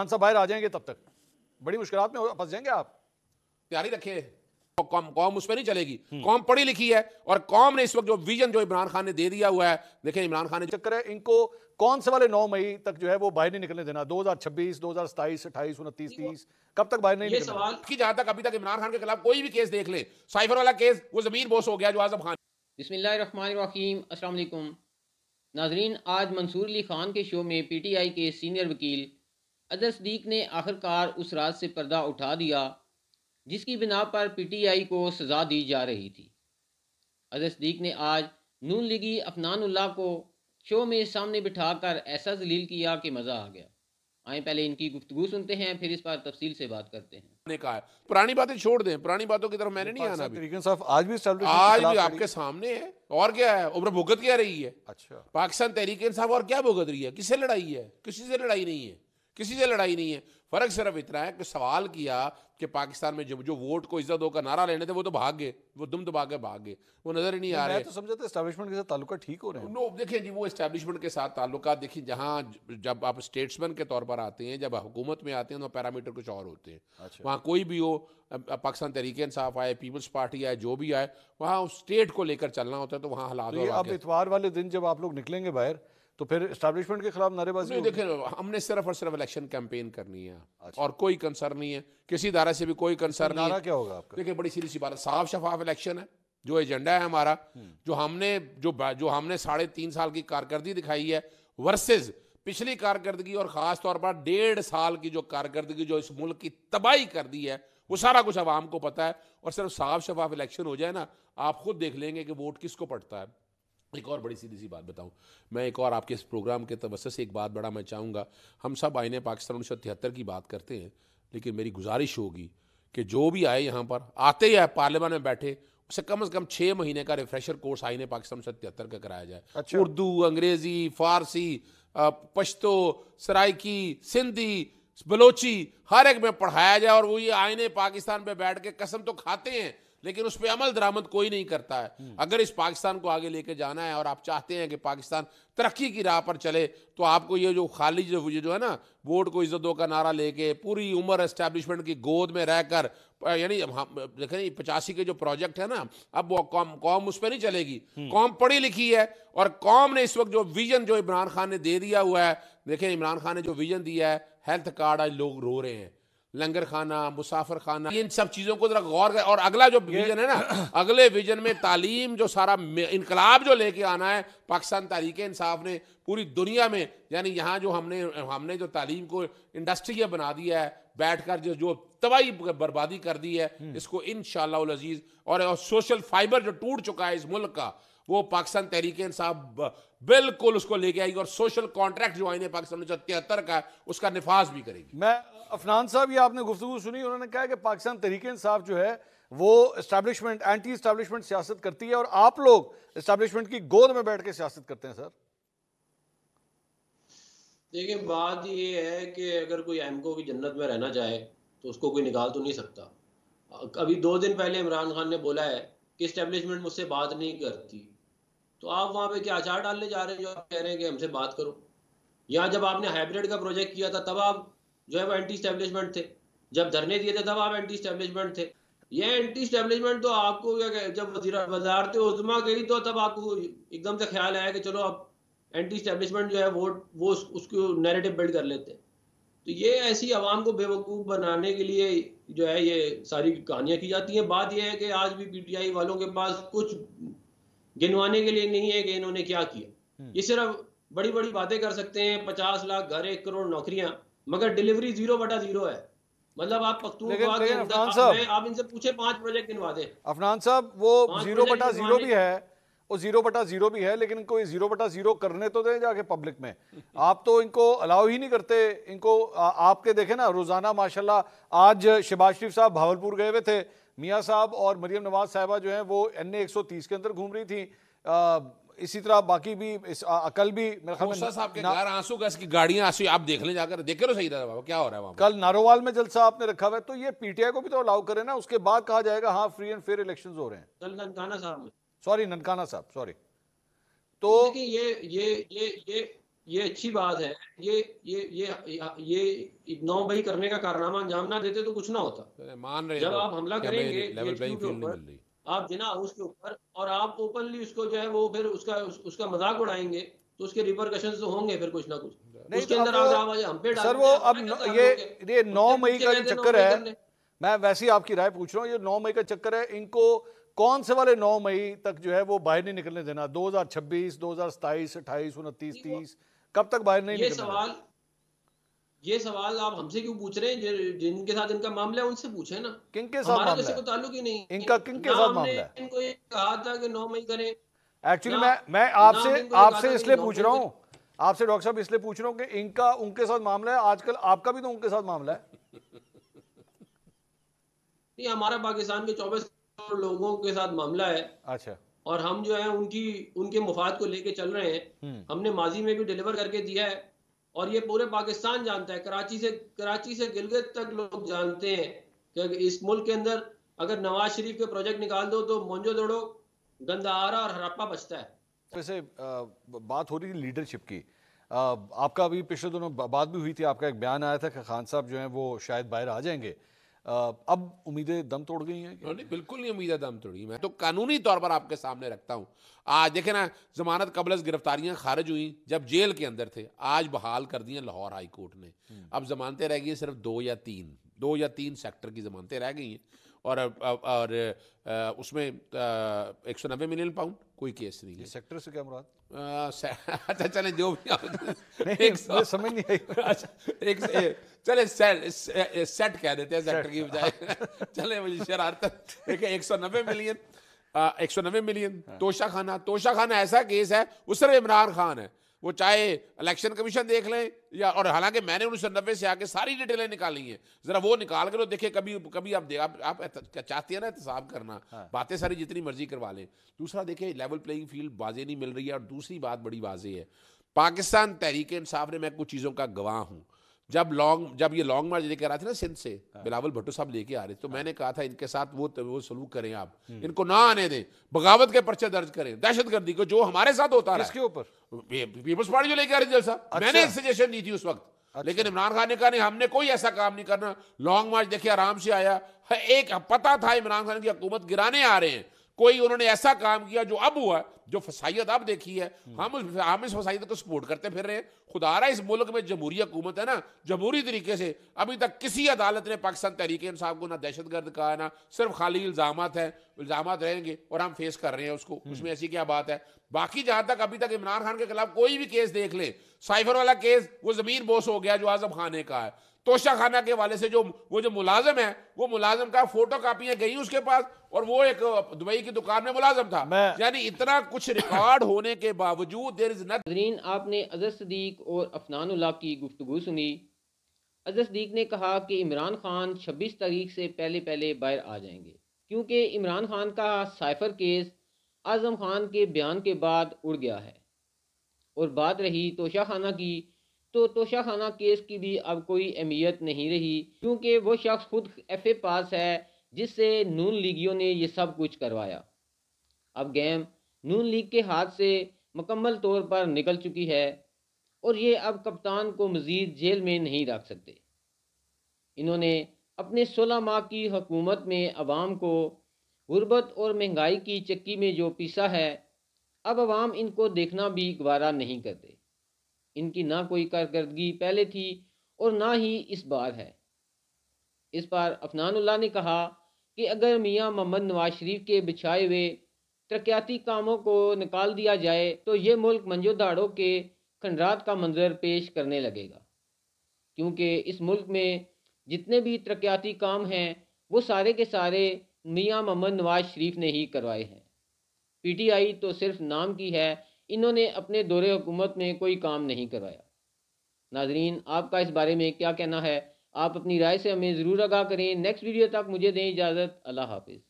खान साहब बाहर आ जाएंगे तब तक बड़ी मुश्किल में फंस जाएंगे आप तैयारी रखिए कौम कौम उस पर नहीं चलेगी कौम पढ़ी लिखी है और कौम ने इस वक्त जो विजन जो इमरान खान ने दे दिया हुआ है देखें इमरान खान ने चक्कर है इनको कौन से वाले 9 मई तक जो है वो बाहर नहीं निकलने देना 2026 2027 28 29 30 कब तक बाहर नहीं निकलना की जहां तक अभी तक इमरान खान के खिलाफ कोई भी केस देख ले साइफर वाला केस वो जमीन बोस हो गया जो आजम खान बिस्मिल्लाम असलम नाजरीन आज मंसूर अली खान के शो में पीटीआई के सीनियर वकील अदर सदीक ने आखिरकार उस रात से पर्दा उठा दिया जिसकी बिना पर पीटीआई को सजा दी जा रही थी अदर सदीक ने आज नून लिगी अफनानुल्ला को शो में सामने बिठाकर ऐसा जलील किया कि मज़ा आ गया आए पहले इनकी गुफ्तु सुनते हैं फिर इस बार तफसील से बात करते हैं ने कहा पुरानी बातें छोड़ दें पुरानी बातों की तरफ मैंने नहीं आना भी। साहब आज भी आज भी आपके सामने है और क्या है उम्र भुगत क्या रही है अच्छा पाकिस्तान तहरीक इंसाफ और क्या भुगत रही है किससे लड़ाई है किसी से लड़ाई नहीं है किसी से लड़ाई नहीं है फर्क सिर्फ इतना है कि सवाल किया कि पाकिस्तान में जब जो वोट को इज्जत होकर नारा लेने थे वो तो भाग गए वो दुम दबा के भाग गए वो नजर ही नहीं आ रहे तो समझते के साथ ताल्लुक ठीक हो रहे हैं नो देखें जी वो इस्टेब्लिशमेंट के साथ ताल्लुक देखिए जहाँ जब आप स्टेट्समैन के तौर पर आते हैं जब हुकूमत में आते हैं तो पैरामीटर कुछ और होते हैं अच्छा। वहाँ कोई भी हो पाकिस्तान तरीके इंसाफ आए पीपल्स पार्टी आए जो भी आए वहाँ स्टेट को लेकर चलना होता है तो वहाँ हालात तो अब इतवार वाले दिन जब आप लोग निकलेंगे बाहर तो फिर इस्टेब्लिशमेंट के खिलाफ नारेबाजी नहीं देखिए हमने सिर्फ और सिर्फ इलेक्शन कैंपेन करनी है अच्छा। और कोई कंसर्न नहीं है किसी धारा से भी कोई कंसर्न नहीं है क्या होगा आपका देखिए बड़ी सीधी सी बात है साफ शफाफ इलेक्शन है जो एजेंडा है हमारा हम्म। जो हमने जो जो हमने साढ़े तीन साल की कारकर्दगी दिखाई है वर्सेज पिछली कारकर्दगी और ख़ास तौर पर डेढ़ साल की जो कारकर्दगी जो इस मुल्क की तबाही कर दी है वो सारा कुछ आवाम को पता है और सिर्फ साफ शफाफ इलेक्शन हो जाए ना आप खुद देख लेंगे कि वोट किसको पड़ता है एक और बड़ी सीधी सी बात बताऊं मैं एक और आपके इस प्रोग्राम के तवसत से एक बात बड़ा मैं चाहूँगा हम सब आईने पाकिस्तान उन्नीस सौ तिहत्तर की बात करते हैं लेकिन मेरी गुजारिश होगी कि जो भी आए यहाँ पर आते ही आए पार्लियामान में बैठे उसे कम अज़ कम छः महीने का रिफ्रेशर कोर्स आईने पाकिस्तान उन्नीस सौ तिहत्तर का कराया जाए अच्छा। उर्दू अंग्रेज़ी फारसी पश्तो सराइकी सिंधी बलोची हर एक में पढ़ाया जाए और वो ये आईने पाकिस्तान पर बैठ के कसम तो खाते हैं लेकिन उस पर अमल दरामद कोई नहीं करता है हम्म। अगर इस पाकिस्तान को आगे लेके जाना है और आप चाहते हैं कि पाकिस्तान तरक्की की राह पर चले तो आपको ये जो खाली जो जो है ना वोट को इज्जतों का नारा लेके पूरी उम्र एस्टेब्लिशमेंट की गोद में रहकर यानी देखें पचासी के जो प्रोजेक्ट है ना अब वो कौम कौम उस पर नहीं चलेगी हम्म। कौम पढ़ी लिखी है और कौम ने इस वक्त जो विजन जो इमरान खान ने दे दिया हुआ है देखें इमरान खान ने जो विजन दिया है हेल्थ कार्ड आज लोग रो रहे हैं लंगर खाना मुसाफर खाना इन सब चीज़ों को जरा गौर कर और अगला जो विजन है ना अगले विजन में तालीम जो सारा इनकलाब जो लेके आना है पाकिस्तान तहरीक इंसाफ ने पूरी दुनिया में यानी यहाँ जो हमने हमने जो तालीम को इंडस्ट्री बना दिया है बैठ कर जो जो तबाही बर्बादी कर दी है हम्म। इसको इन शजीज़ और, और सोशल फाइबर जो टूट चुका है इस मुल्क का वो पाकिस्तान तहरीक साहब बिल्कुल उसको लेके आएगी और सोशल कॉन्ट्रैक्ट जो आईने पाकिस्तान में जो तिहत्तर का उसका निफाज भी करेगी मैं अफनान साहब ये आपने गुफ्तु सुनी उन्होंने कहा कि पाकिस्तान तहरीक साहब जो है वो इस्टेब्लिशमेंट एंटी इस्टेब्लिशमेंट सियासत करती है और आप लोग इस्टेब्लिशमेंट की गोद में बैठ के सियासत करते हैं सर देखिए बात ये है कि अगर कोई एमको की जन्नत में रहना चाहे तो उसको कोई निकाल तो नहीं सकता अभी दो दिन पहले इमरान खान ने बोला है कि इस्टेब्लिशमेंट मुझसे बात नहीं करती तो आप वहां पे क्या अचार डालने जा रहे हैं जो आप कह रहे हैं कि हमसे बात करो यहाँ जब आपने हाइब्रिड का प्रोजेक्ट किया था तब आप जो है वो एंटी स्टेब्लिशमेंट थे जब धरने दिए थे तब आप एंटी स्टेब्लिशमेंट थे ये एंटी स्टेब्लिशमेंट तो आपको क्या जब वजारत उजमा गई तो तब आपको एकदम से ख्याल आया कि चलो आप एंटी स्टेब्लिशमेंट जो है वो वो उसको नेरेटिव बिल्ड कर लेते हैं तो ये ऐसी आवाम को बेवकूफ़ बनाने के लिए जो है ये सारी कहानियाँ की जाती हैं बात यह है कि आज भी पीटीआई वालों के पास कुछ गिनवाने के लिए नहीं है कि इन्होंने क्या किया हम्म। ये सिर्फ बड़ी बड़ी बातें कर सकते हैं पचास लाख घर एक करोड़ नौकरियां मगर डिलीवरी जीरो बटा जीरो है मतलब आप पख्तूनख्वा के आप इनसे पूछे पांच प्रोजेक्ट गिनवा दे अफनान साहब वो जीरो बटा जीरो भी है वो जीरो बटा जीरो भी है लेकिन इनको जीरो बटा जीरो करने तो दें जाके पब्लिक में आप तो इनको अलाउ ही नहीं करते इनको आ, आपके देखे ना रोज़ाना माशाल्लाह आज शिबाज शरीफ साहब भावलपुर गए हुए थे मियाँ साहब और मरियम नवाज साहबा जो हैं वो एन ए के अंदर घूम रही थी आ, इसी तरह बाकी भी इस, आ, अकल भी साहब के घर आंसू गैस की गाड़ियां आंसू आप देख लें जाकर देखे रहो सही बाबा क्या हो रहा है वहाँ कल नारोवाल में जलसा आपने रखा हुआ है तो ये पीटीआई को भी तो अलाउ करें ना उसके बाद कहा जाएगा हाँ फ्री एंड फेयर इलेक्शन हो रहे हैं कल ननकाना साहब सॉरी ननकाना साहब सॉरी तो, तो ये ये ये ये ये अच्छी बात है ये ये ये ये नौ भाई करने का कारनामा अंजाम ना देते तो कुछ ना होता मान रहे जब तो आप हमला करेंगे आप बिना हाउस के ऊपर और आप ओपनली उसको जो है वो फिर उसका उसका मजाक उड़ाएंगे तो उसके रिपरकशन तो होंगे फिर कुछ ना कुछ तो उसके अंदर आप आवाज हम पे सर वो अब तो ये ये नौ मई का चक्कर है मैं वैसे ही आपकी राय पूछ रहा हूँ ये नौ मई का चक्कर है इनको कौन से वाले नौ मई तक जो है वो बाहर नहीं निकलने देना 2026, 2027, 28, 29, 30 कब तक बाहर नहीं ये सवाल ये सवाल आप हमसे क्यों पूछ रहे हैं जिनके साथ इनका मामला है उनसे पूछे ना किन के साथ मामला है? ताल्लुक ही नहीं इनका किन के साथ मामला है इनको ये कहा था कि नौ मई करें एक्चुअली मैं मैं आपसे आपसे इसलिए पूछ रहा हूँ आपसे डॉक्टर साहब इसलिए पूछ रहा हूँ कि इनका उनके साथ मामला है आजकल आपका भी तो उनके साथ मामला है नहीं हमारा पाकिस्तान के चौबीस लोगों के साथ मामला है अच्छा और हम जो है उनकी उनके मुफाद को लेके चल रहे हैं हम्म। हमने माजी में भी डिलीवर करके दिया है और ये पूरे पाकिस्तान जानता है कराची से कराची से गिलगित तक लोग जानते हैं कि इस मुल्क के अंदर अगर नवाज शरीफ के प्रोजेक्ट निकाल दो तो मोजो दड़ो गंदारा और हरप्पा बचता है वैसे तो बात हो रही है लीडरशिप की आपका अभी पिछले दोनों बात भी हुई थी आपका एक बयान आया था कि खान साहब जो है वो शायद बाहर आ जाएंगे अब उम्मीदें दम तोड़ गई हैं नहीं बिल्कुल नहीं उम्मीदें दम तोड़ी मैं तो कानूनी तौर पर आपके सामने रखता हूँ आज देखे ना जमानत कबल गिरफ्तारियां खारिज हुई जब जेल के अंदर थे आज बहाल कर दिए लाहौर हाई कोर्ट ने हम्म। अब जमानतें रह गई सिर्फ दो या तीन दो या तीन सेक्टर की जमानतें रह गई हैं और और उसमें एक सौ नब्बे मिलियन पाउंड कोई केस नहीं है सेक्टर से क्या मुराद अच्छा चले जो भी एक सौ समझ नहीं आई अच्छा, एक चले सेट कह देते हैं सेक्टर की हाँ। बजाय चले मुझे शरारत एक सौ नब्बे मिलियन एक सौ नब्बे मिलियन हाँ। तोशा खाना तोशा खाना ऐसा केस है उस सिर्फ इमरान खान है वो चाहे इलेक्शन कमीशन देख लें या और हालांकि मैंने उन्नीस सौ नब्बे से आके सारी डिटेलें निकाली हैं ज़रा वो निकाल कर तो देखे कभी कभी आप देख आप, आप चाहते हैं ना एहतसाब करना हाँ। बातें सारी जितनी मर्जी करवा लें दूसरा देखे लेवल प्लेइंग फील्ड वाजे नहीं मिल रही है और दूसरी बात बड़ी वाजे है पाकिस्तान तहरीक इंसाफ ने मैं कुछ चीज़ों का गवाह हूँ जब लॉन्ग जब ये लॉन्ग मार्च लेकर रहे थे ना सिंध से हाँ। बिलावल भट्टो साहब लेके आ रहे तो हाँ। मैंने कहा था इनके साथ वो वो सलूक करें आप हम्म। इनको ना आने दें बगावत के पर्चे दर्ज करें दहशत गर्दी को जो हमारे साथ होता है ऊपर पीपल्स पार्टी जो लेके आ रही जल अच्छा। मैंने सजेशन दी थी उस वक्त अच्छा। लेकिन इमरान खान ने कहा नहीं हमने कोई ऐसा काम नहीं करना लॉन्ग मार्च देखिए आराम से आया हाँ, एक पता था इमरान खान की हुकूमत गिराने आ रहे हैं कोई उन्होंने ऐसा काम किया जो अब हुआ जो फसाइत अब देखी है हम हम इस फसाइत को सपोर्ट करते फिर रहे हैं खुदारा इस मुल्क में जमहूरी हुकूमत है ना जमहूरी तरीके से अभी तक किसी अदालत ने पाकिस्तान तहरीक इंसाफ को ना दहशत गर्द कहा ना सिर्फ खाली इल्ज़ाम है इल्ज़ाम रहेंगे और हम फेस कर रहे हैं उसको हम्म। उसमें ऐसी क्या बात है बाकी जहां तक अभी तक इमरान खान के खिलाफ कोई भी केस देख ले साइफर वाला केस वो जमीन बोस हो गया जो आजम खान ने कहा है तोशा खाना के वाले से जो वो जो मुलाजम है वो मुलाजम का फोटो कापियां गई उसके पास और वो एक दुबई की दुकान में मुलाजम था यानी इतना कुछ रिकॉर्ड होने के बावजूद आपने अजहर सदीक और अफनानुल्ला की गुफ्तु सुनी अजहर सदीक ने कहा कि इमरान खान छब्बीस तारीख से पहले पहले बाहर आ जाएंगे क्योंकि इमरान खान का साइफर केस आजम खान के बयान के बाद उड़ गया है और बात रही तोशाखाना की तो तोशाखाना केस की भी अब कोई अहमियत नहीं रही क्योंकि वो शख्स खुद एफ ए पास है जिससे नून लीगियों ने यह सब कुछ करवाया अब गेम नून लीग के हाथ से मुकम्मल तौर पर निकल चुकी है और ये अब कप्तान को मज़ीद जेल में नहीं रख सकते इन्होंने अपने सोलह माह की हकूमत में आवाम को गुर्बत और महंगाई की चक्की में जो पीसा है अब आवाम इनको देखना भी गवारा नहीं करते इनकी ना कोई कारकर्दगी पहले थी और ना ही इस बार है इस बार अफनानल्ला ने कहा कि अगर मियां मोहम्मद नवाज शरीफ के बिछाए हुए तरक्याती कामों को निकाल दिया जाए तो ये मुल्क मंजोदाड़ों के खंडरात का मंजर पेश करने लगेगा क्योंकि इस मुल्क में जितने भी तरक्याती काम हैं वो सारे के सारे मियां मोहम्मद नवाज शरीफ ने ही करवाए हैं पीटीआई तो सिर्फ नाम की है इन्होंने अपने दौरे हुकूमत में कोई काम नहीं करवाया नाजरीन आपका इस बारे में क्या कहना है आप अपनी राय से हमें ज़रूर आगाह करें नेक्स्ट वीडियो तक मुझे दें इजाज़त अल्लाह हाफिज़